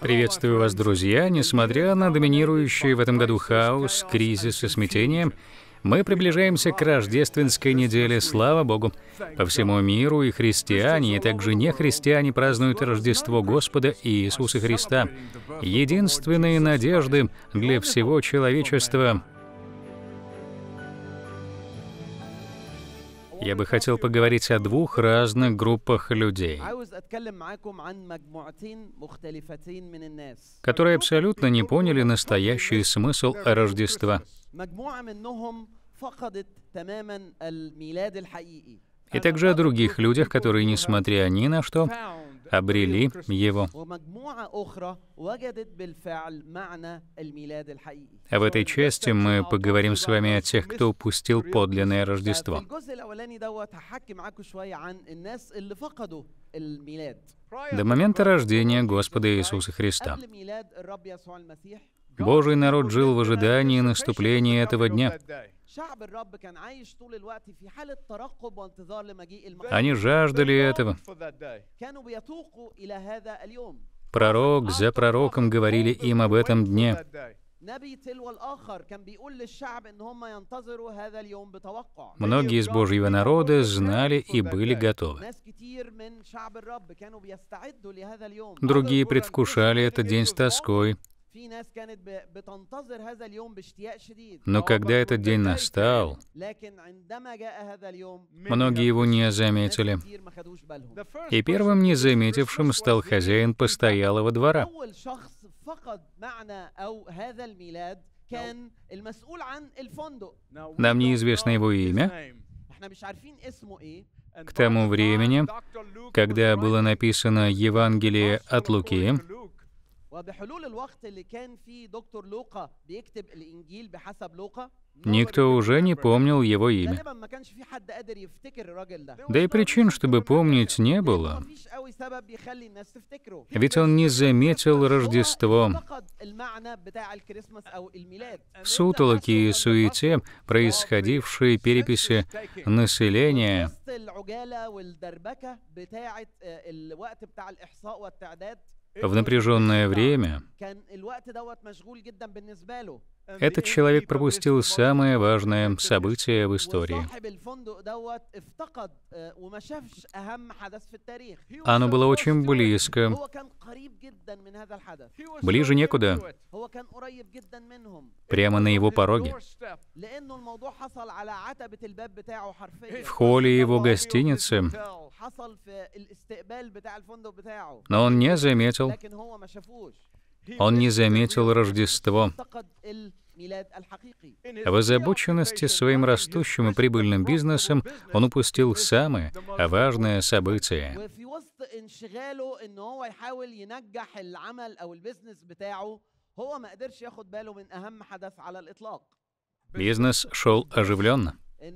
Приветствую вас, друзья. Несмотря на доминирующий в этом году хаос, кризис и смятение, мы приближаемся к рождественской неделе, слава Богу. По всему миру и христиане, и также нехристиане празднуют Рождество Господа Иисуса Христа, единственные надежды для всего человечества. Я бы хотел поговорить о двух разных группах людей, которые абсолютно не поняли настоящий смысл Рождества. И также о других людях, которые, несмотря ни на что, обрели его. А в этой части мы поговорим с вами о тех, кто упустил подлинное Рождество. До момента рождения Господа Иисуса Христа. Божий народ жил в ожидании наступления этого дня. Они жаждали этого. Пророк за пророком говорили им об этом дне. Многие из Божьего народа знали и были готовы. Другие предвкушали этот день с тоской, но когда этот день настал, многие его не заметили. И первым не заметившим стал хозяин постоялого двора. Нам неизвестно его имя. К тому времени, когда было написано Евангелие от Луки, وبحلول الوقت اللي كان فيه دكتور لوقا بيكتب الإنجيل بحسب لوقا Никто уже не помнил его имя. Да и причин, чтобы помнить, не было. Ведь он не заметил Рождество. В сутолоке и суете, происходившей переписи населения, в напряженное время этот человек пропустил самое важное событие в истории. Оно было очень близко, ближе некуда, прямо на его пороге. В холле его гостиницы, но он не заметил, заметил, он не заметил Рождество. А в озабоченности своим растущим и прибыльным бизнесом он упустил самое важное событие. Бизнес шел оживленно. Э,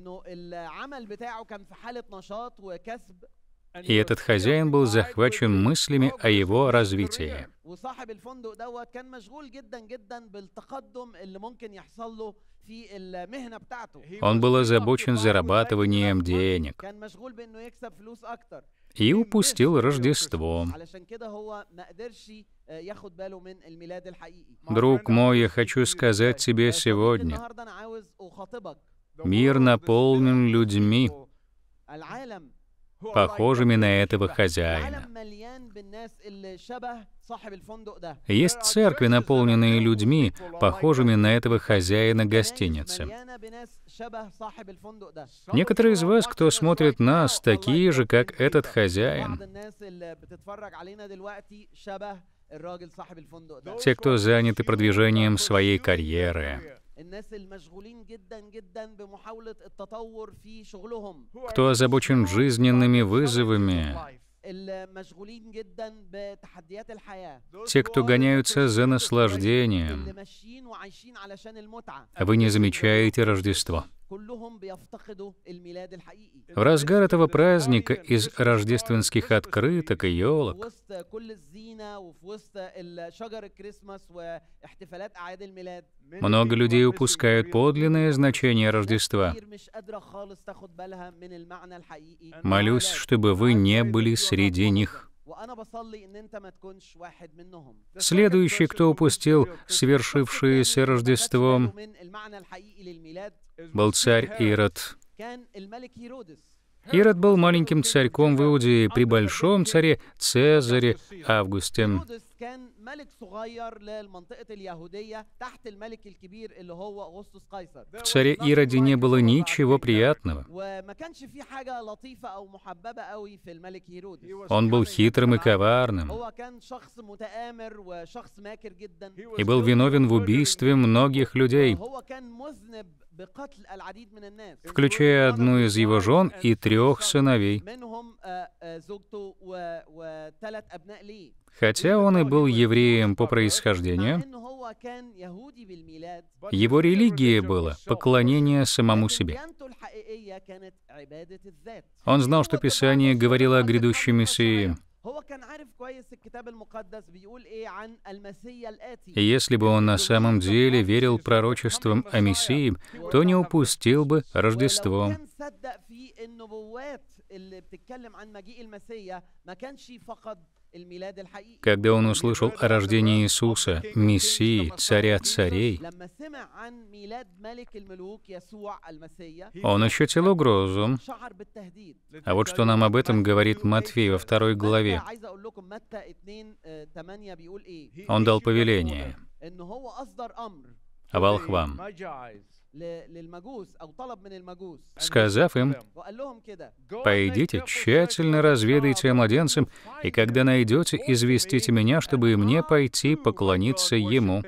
и этот хозяин был захвачен мыслями о его развитии. وصاحب الفندق دوت كان مشغول جدا جدا بالتقدم اللي ممكن يحصل له في المهنه بتاعته. Он был озабочен зарабатыванием денег. كان مشغول بانه يكسب فلوس اكتر. И упустил Рождество. علشان كده هو ما قدرش ياخد باله من الميلاد الحقيقي. Друг мой, я хочу сказать тебе сегодня. النهارده انا عاوز اخاطبك. Мир наполнен людьми. العالم похожими на этого хозяина. Есть церкви, наполненные людьми, похожими на этого хозяина гостиницы. Некоторые из вас, кто смотрит нас, такие же, как этот хозяин. Те, кто заняты продвижением своей карьеры, الناس المشغولين جدا جدا بمحاولة التطور في شغلهم кто озабочен жизненными вызовами المشغولين جدا بتحديات الحياة те, кто гоняются за наслаждением اللي ماشيين وعايشين علشان المتعة вы не замечаете Рождество в разгар этого праздника из рождественских открыток и елок много людей упускают подлинное значение Рождества. Молюсь, чтобы вы не были среди них. Следующий, кто упустил совершившееся Рождество, был царь Ирод. Ирод был маленьким царьком в Иудее при большом царе Цезаре Августе. В царе Ироде не было ничего приятного. Он был хитрым и коварным и был виновен в убийстве многих людей включая одну из его жен и трех сыновей. Хотя он и был евреем по происхождению, его религией было поклонение самому себе. Он знал, что Писание говорило о грядущем Мессии, هو كان عارف كويس الكتاب المقدس بيقول ايه عن المسيا الاتي. Если бы он на самом деле верил пророчествам о Мессии, то не упустил бы Рождество. كان صدق في النبوات اللي بتتكلم عن مجيء المسيا ما كانش فقد когда он услышал о рождении Иисуса, Мессии, Царя Царей, он ощутил угрозу. А вот что нам об этом говорит Матфей во второй главе. Он дал повеление. Авалхвам, сказав им, «Пойдите, тщательно разведайте о младенце, и когда найдете, известите меня, чтобы и мне пойти поклониться ему».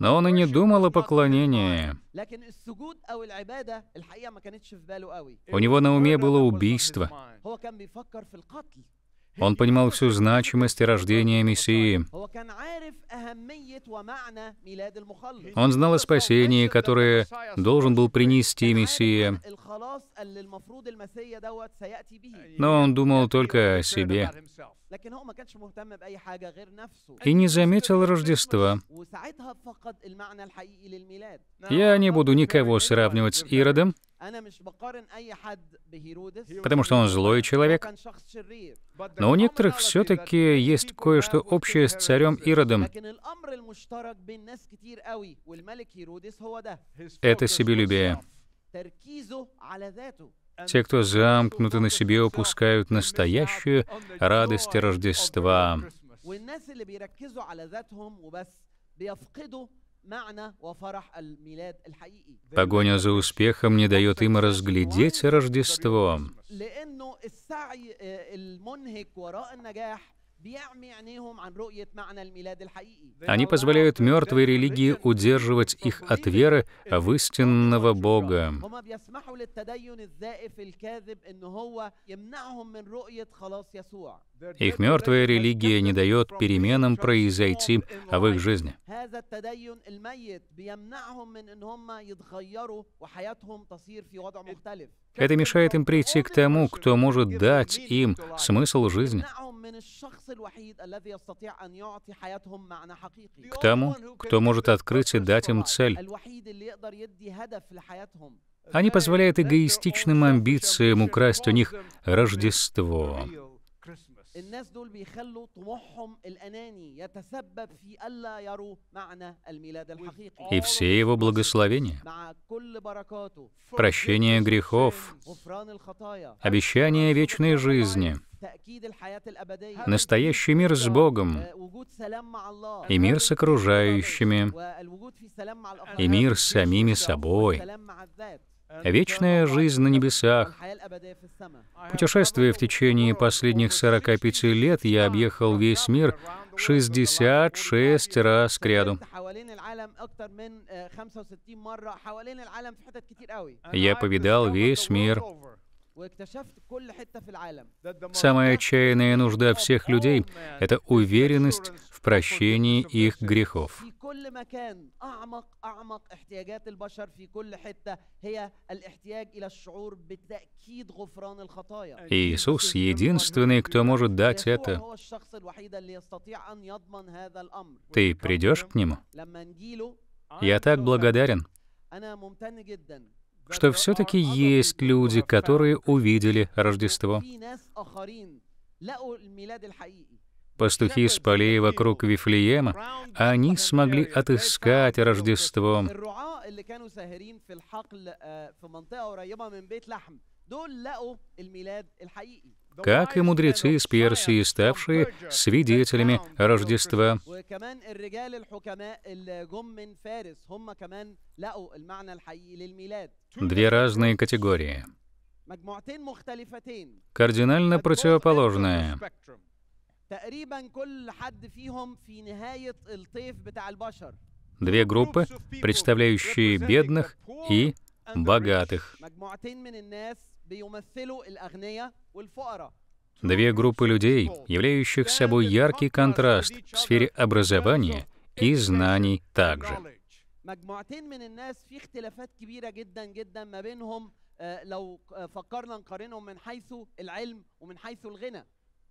Но он и не думал о поклонении. У него на уме было убийство. Он понимал всю значимость рождения Мессии. Он знал о спасении, которое должен был принести Мессия. Но он думал только о себе. И не заметил Рождества. Я не буду никого сравнивать с Иродом, потому что он злой человек. Но у некоторых все-таки есть кое-что общее с царем Иродом. Это себелюбие. Те, кто замкнуты на себе, упускают настоящую радость Рождества. Погоня за успехом не дает им разглядеть Рождество. Они позволяют мертвой религии удерживать их от веры в истинного Бога. Их мертвая религия не дает переменам произойти в их жизни. Это мешает им прийти к тому, кто может дать им смысл жизни. К тому, кто может открыть и дать им цель. Они позволяют эгоистичным амбициям украсть у них Рождество. الناس دول بيخلوا طموحهم الأناني يتسبب في ألا يروا معنى الميلاد الحقيقي. И все его благословения, прощение грехов, обещание вечной жизни, настоящий мир с Богом и мир с окружающими, и мир с самими собой, вечная жизнь на небесах. Путешествуя в течение последних 45 лет, я объехал весь мир 66 раз к ряду. Я повидал весь мир. Самая отчаянная нужда всех людей — это уверенность в прощении их грехов. Иисус — единственный, кто может дать это. Ты придешь к Нему? Я так благодарен что все-таки есть люди, которые увидели Рождество. Пастухи с полей вокруг Вифлеема, они смогли отыскать Рождество как и мудрецы из Персии, ставшие свидетелями Рождества. Две разные категории. Кардинально противоположные. Две группы, представляющие бедных и богатых. Две группы людей, являющих собой яркий контраст в сфере образования и знаний также.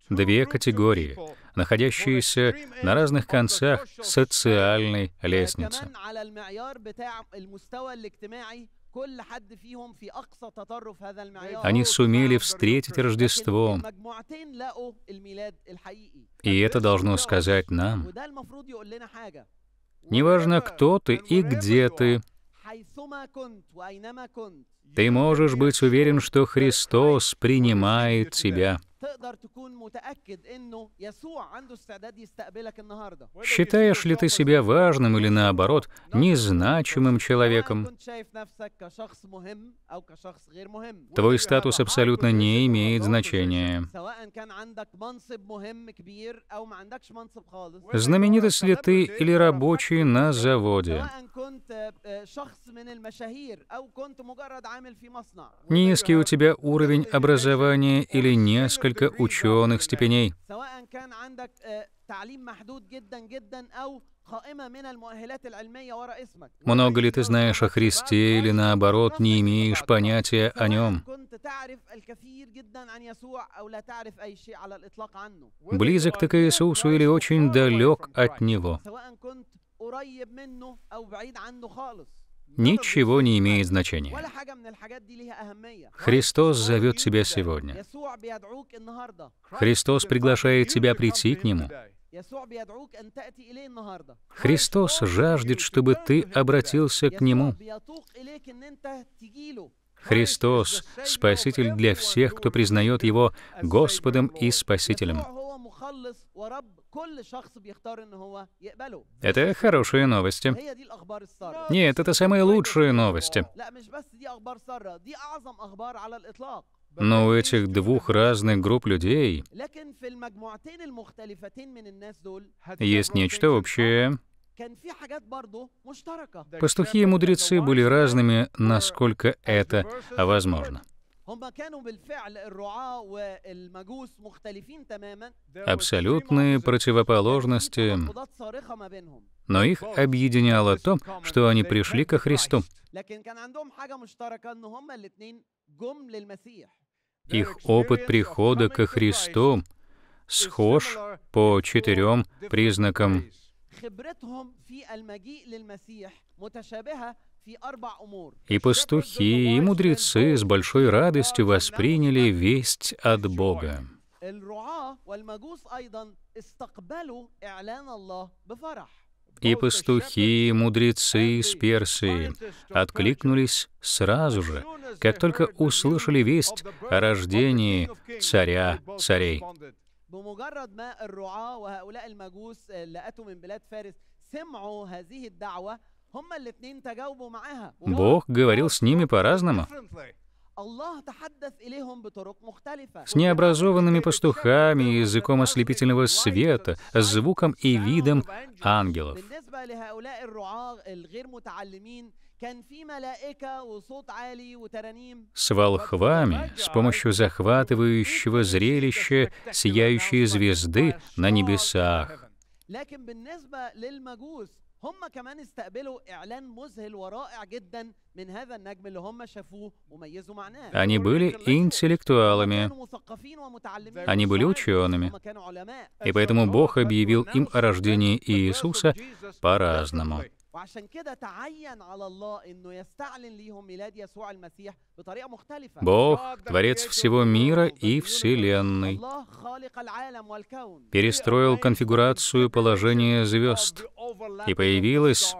Две категории, находящиеся на разных концах социальной лестницы. Они сумели встретить Рождество, и это должно сказать нам, неважно, кто ты и где ты, ты можешь быть уверен, что Христос принимает тебя. Считаешь ли ты себя важным или наоборот, незначимым человеком? Твой статус абсолютно не имеет значения. Знаменитость ли ты или рабочий на заводе? Низкий у тебя уровень образования или несколько ученых степеней. Много ли ты знаешь о Христе или наоборот не имеешь понятия о нем? Близок ты к Иисусу или очень далек от Него? ничего не имеет значения. Христос зовет тебя сегодня. Христос приглашает тебя прийти к Нему. Христос жаждет, чтобы ты обратился к Нему. Христос — Спаситель для всех, кто признает Его Господом и Спасителем. Это хорошие новости. Нет, это самые лучшие новости. Но у этих двух разных групп людей есть нечто общее. Пастухи и мудрецы были разными, насколько это возможно. Абсолютные противоположности, но их объединяло то, что они пришли ко Христу. Их опыт прихода ко Христу схож по четырем признакам. И пастухи, и мудрецы с большой радостью восприняли весть от Бога. И пастухи, и мудрецы из Персии откликнулись сразу же, как только услышали весть о рождении царя царей. Бог говорил с ними по-разному. С необразованными пастухами, языком ослепительного света, звуком и видом ангелов. С волхвами, с помощью захватывающего зрелища сияющие звезды на небесах. هم كمان استقبلوا إعلان مذهل ورائع جدا من هذا النجم اللي هم شافوه وميزوا معناه. Они были интеллектуалами. Они были учеными. И поэтому Бог объявил им о рождении Иисуса по-разному. وعشان كده تعين على الله انه يستعلن ليهم ميلاد يسوع المسيح بطريقه مختلفه Бог, Творец всего мира и Вселенной, перестроил конфигурацию положения звезд, и появилось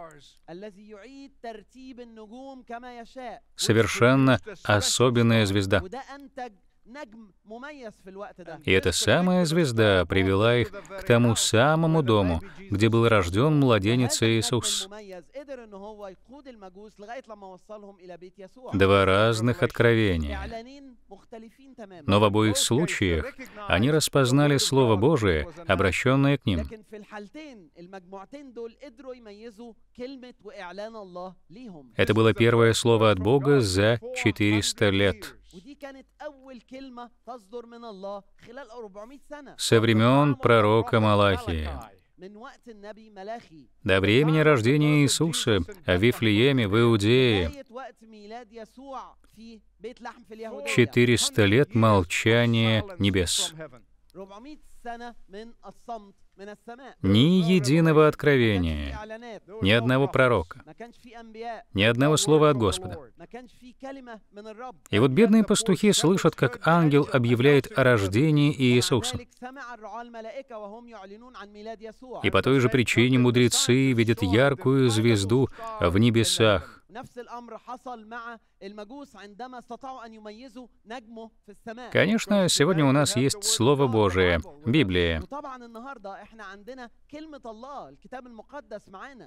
совершенно особенная звезда, и эта самая звезда привела их к тому самому дому, где был рожден младенец Иисус. Два разных откровения. Но в обоих случаях они распознали Слово Божие, обращенное к ним. Это было первое слово от Бога за 400 лет со времен пророка Малахии. До времени рождения Иисуса в Вифлееме, в Иудее, 400 лет молчания небес. Ни единого откровения, ни одного пророка, ни одного слова от Господа. И вот бедные пастухи слышат, как ангел объявляет о рождении Иисуса. И по той же причине мудрецы видят яркую звезду в небесах. Конечно, сегодня у нас есть Слово Божие, Библия.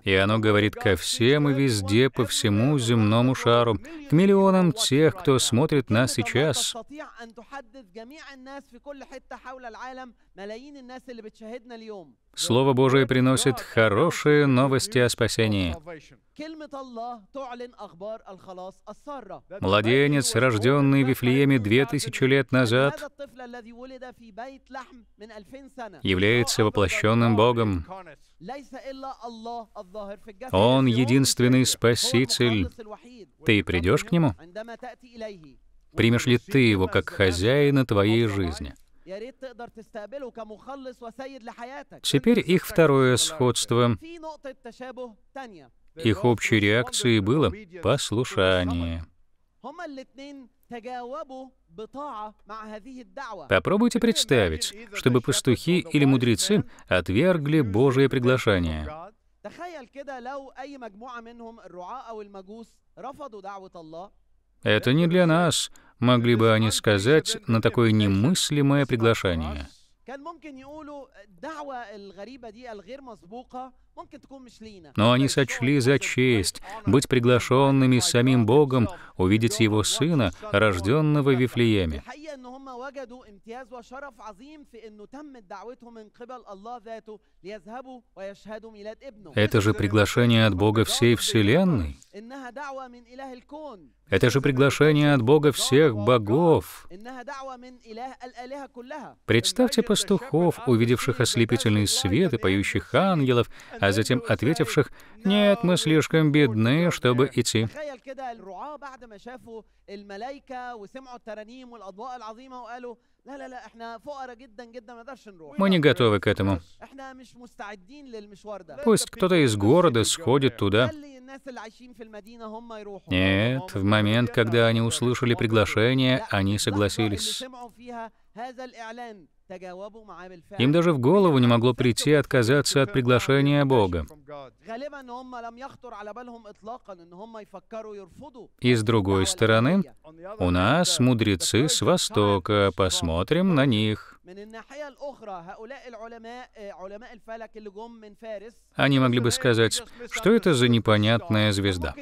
И оно говорит ко всем и везде, по всему земному шару, к миллионам тех, кто смотрит нас сейчас. Слово Божие приносит хорошие новости о спасении. Младенец, рожденный в Вифлееме две тысячи лет назад, является воплощением воплощенным Богом. Он единственный Спаситель. Ты придешь к Нему? Примешь ли ты Его как хозяина твоей жизни? Теперь их второе сходство. Их общей реакцией было послушание. Попробуйте представить, чтобы пастухи или мудрецы отвергли Божие приглашение. Это не для нас, могли бы они сказать на такое немыслимое приглашение. Но они сочли за честь быть приглашенными самим Богом увидеть Его Сына, рожденного в Вифлееме. Это же приглашение от Бога всей Вселенной. Это же приглашение от Бога всех богов. Представьте пастухов, увидевших ослепительный свет и поющих ангелов, а а затем ответивших, «Нет, мы слишком бедны, чтобы идти». Мы не готовы к этому. Пусть кто-то из города сходит туда. Нет, в момент, когда они услышали приглашение, они согласились. Им даже в голову не могло прийти отказаться от приглашения Бога. И с другой стороны, у нас мудрецы с Востока, посмотрим на них. Они могли бы сказать, что это за непонятная звезда.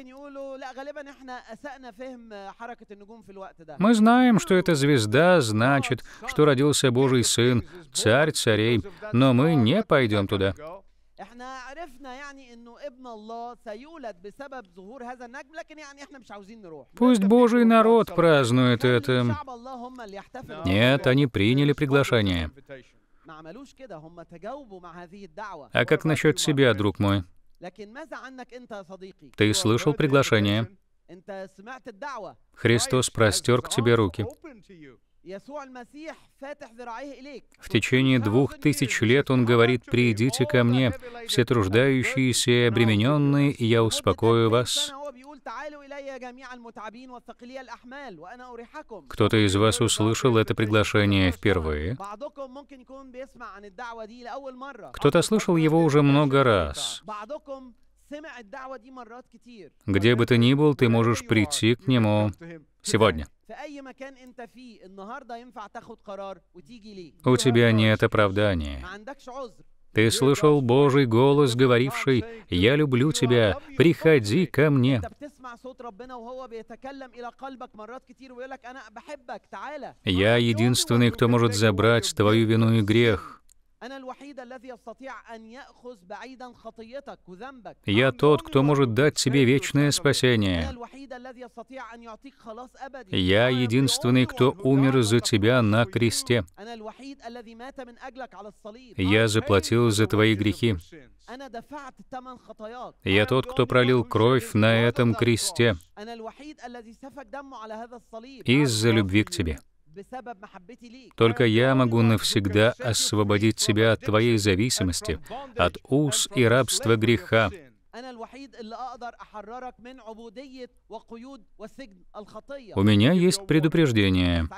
Мы знаем, что эта звезда значит что родился Божий Сын, Царь царей, но мы не пойдем туда. Пусть Божий народ празднует это. Нет, они приняли приглашение. А как насчет себя, друг мой? Ты слышал приглашение? Христос простер к тебе руки. В течение двух тысяч лет он говорит, «Придите ко мне, все труждающиеся и обремененные, и я успокою вас». Кто-то из вас услышал это приглашение впервые. Кто-то слышал его уже много раз. Где бы ты ни был, ты можешь прийти к нему сегодня. У тебя нет оправдания. А Ты слышал Божий голос, говоривший, «Я люблю тебя, приходи ко мне». Я единственный, кто может забрать твою вину и грех. Я тот, кто может дать тебе вечное спасение. Я единственный, кто умер за тебя на кресте. Я заплатил за твои грехи. Я тот, кто пролил кровь на этом кресте из-за любви к тебе. Только я могу навсегда освободить тебя от твоей зависимости, от уз и рабства греха. У меня есть предупреждение.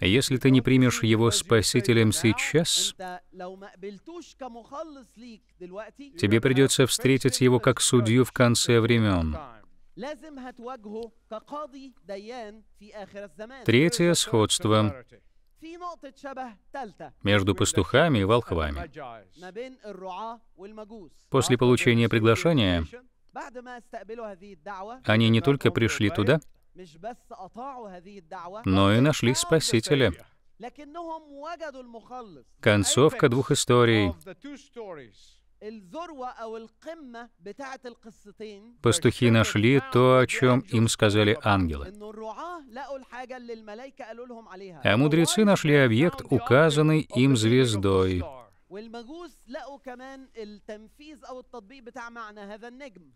Если ты не примешь его спасителем сейчас, тебе придется встретить его как судью в конце времен. Третье сходство между пастухами и волхвами. После получения приглашения они не только пришли туда, но и нашли Спасителя. Концовка двух историй Пастухи нашли то, о чем им сказали ангелы. А мудрецы нашли объект, указанный им звездой.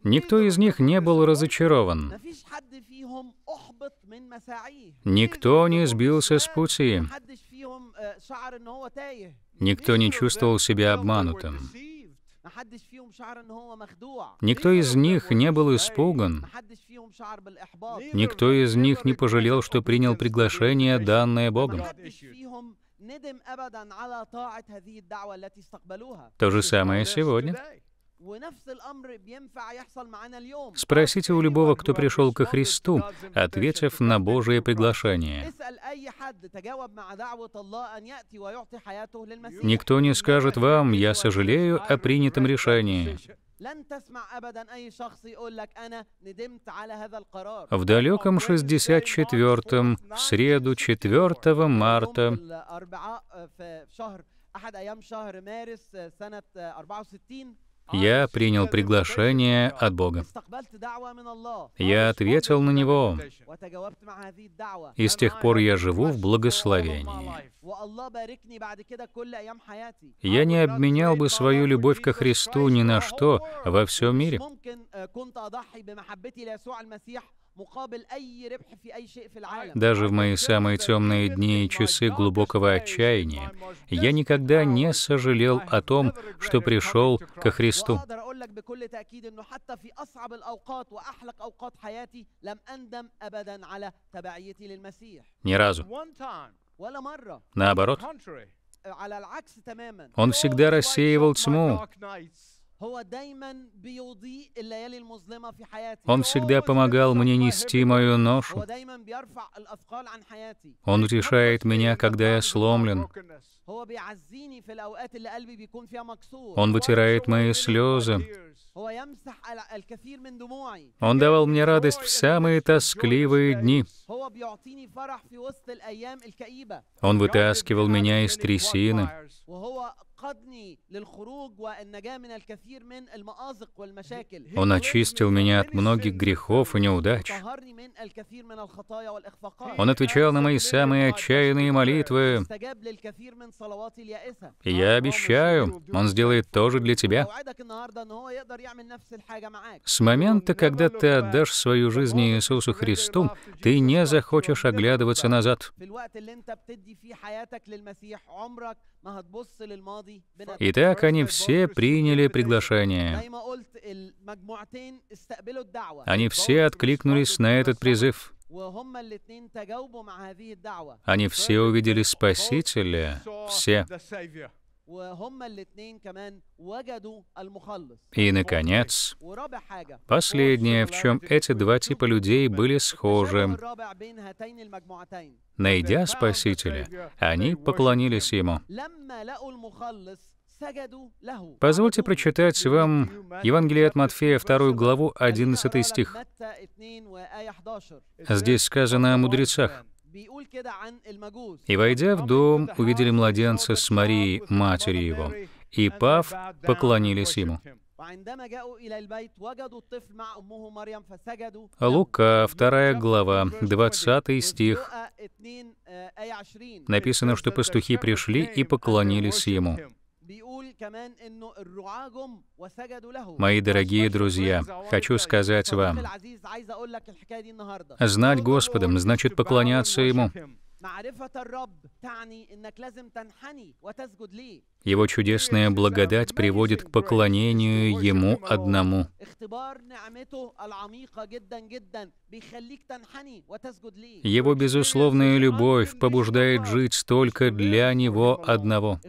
Никто из них не был разочарован. Никто не сбился с пути. Никто не чувствовал себя обманутым. Никто из них не был испуган. Никто из них не пожалел, что принял приглашение, данное Богом. То же самое сегодня. Спросите у любого, кто пришел ко Христу, ответив на Божие приглашение. Никто не скажет вам, я сожалею о принятом решении. В далеком 64-м, в среду 4 марта, я принял приглашение от Бога. Я ответил на него. И с тех пор я живу в благословении. Я не обменял бы свою любовь ко Христу ни на что во всем мире. Даже в мои самые темные дни и часы глубокого отчаяния я никогда не сожалел о том, что пришел ко Христу. Ни разу. Наоборот. Э, Он всегда рассеивал тьму, он всегда помогал мне нести мою ношу. Он утешает меня, когда я сломлен. Он вытирает мои слезы. Он давал мне радость в самые тоскливые дни. Он вытаскивал меня из трясины. Он очистил меня от многих грехов и неудач. Он отвечал на мои самые отчаянные молитвы. И я обещаю, Он сделает то же для тебя. С момента, когда ты отдашь свою жизнь Иисусу Христу, ты не захочешь оглядываться назад. Итак, они все приняли приглашение. Они все откликнулись на этот призыв. Они все увидели Спасителя, все. И, наконец, последнее, в чем эти два типа людей были схожи. Найдя Спасителя, они поклонились Ему. Позвольте прочитать вам Евангелие от Матфея, 2 главу, 11 стих. Здесь сказано о мудрецах. И, войдя в дом, увидели младенца с Марией, матерью его, и, пав, поклонились ему. А Лука, 2 глава, 20 стих. Написано, что пастухи пришли и поклонились ему. Мои дорогие друзья, хочу сказать вам, знать Господом значит поклоняться Ему. Его чудесная благодать приводит к поклонению Ему одному. Его безусловная любовь побуждает жить только для Него одного.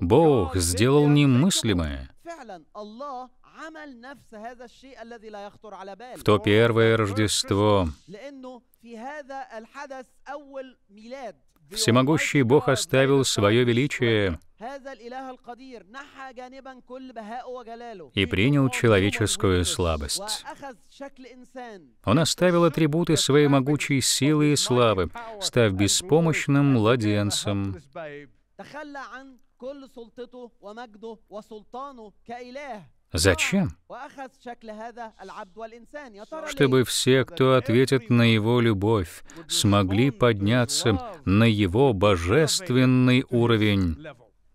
Бог сделал немыслимое. В то первое Рождество Всемогущий Бог оставил свое величие и принял человеческую слабость. Он оставил атрибуты своей могучей силы и славы, став беспомощным младенцем. Зачем? Чтобы все, кто ответит на его любовь, смогли подняться на его божественный уровень.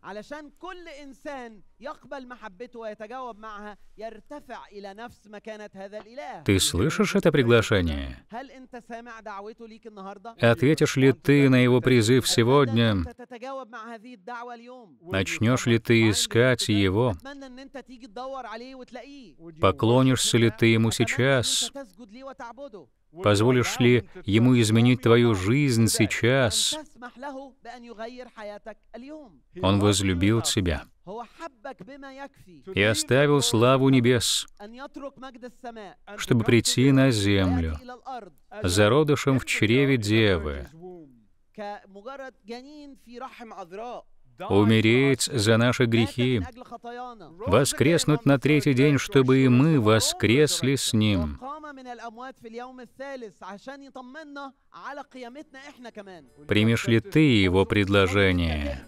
علشان كل إنسان يقبل محبته ويتجاوب معها يرتفع إلى نفس مكانة هذا الإله. Ты слышишь это приглашение? هل أنت سامع دعوته ليك النهاردة؟ Ответишь ли ты на его призыв сегодня? تتجاوب مع هذه الدعوة اليوم. Начнешь ли ты искать его? أتمنى أن أنت تيجي تدور عليه وتلاقيه. Поклонишься ли ты ему сейчас? أتمنى أن أنت تسجد ليه وتعبده. Позволишь ли Ему изменить твою жизнь сейчас? Он возлюбил тебя и оставил славу небес, чтобы прийти на землю, зародышем в чреве девы, умереть за наши грехи, воскреснуть на третий день, чтобы и мы воскресли с Ним. Примешь ли ты Его предложение?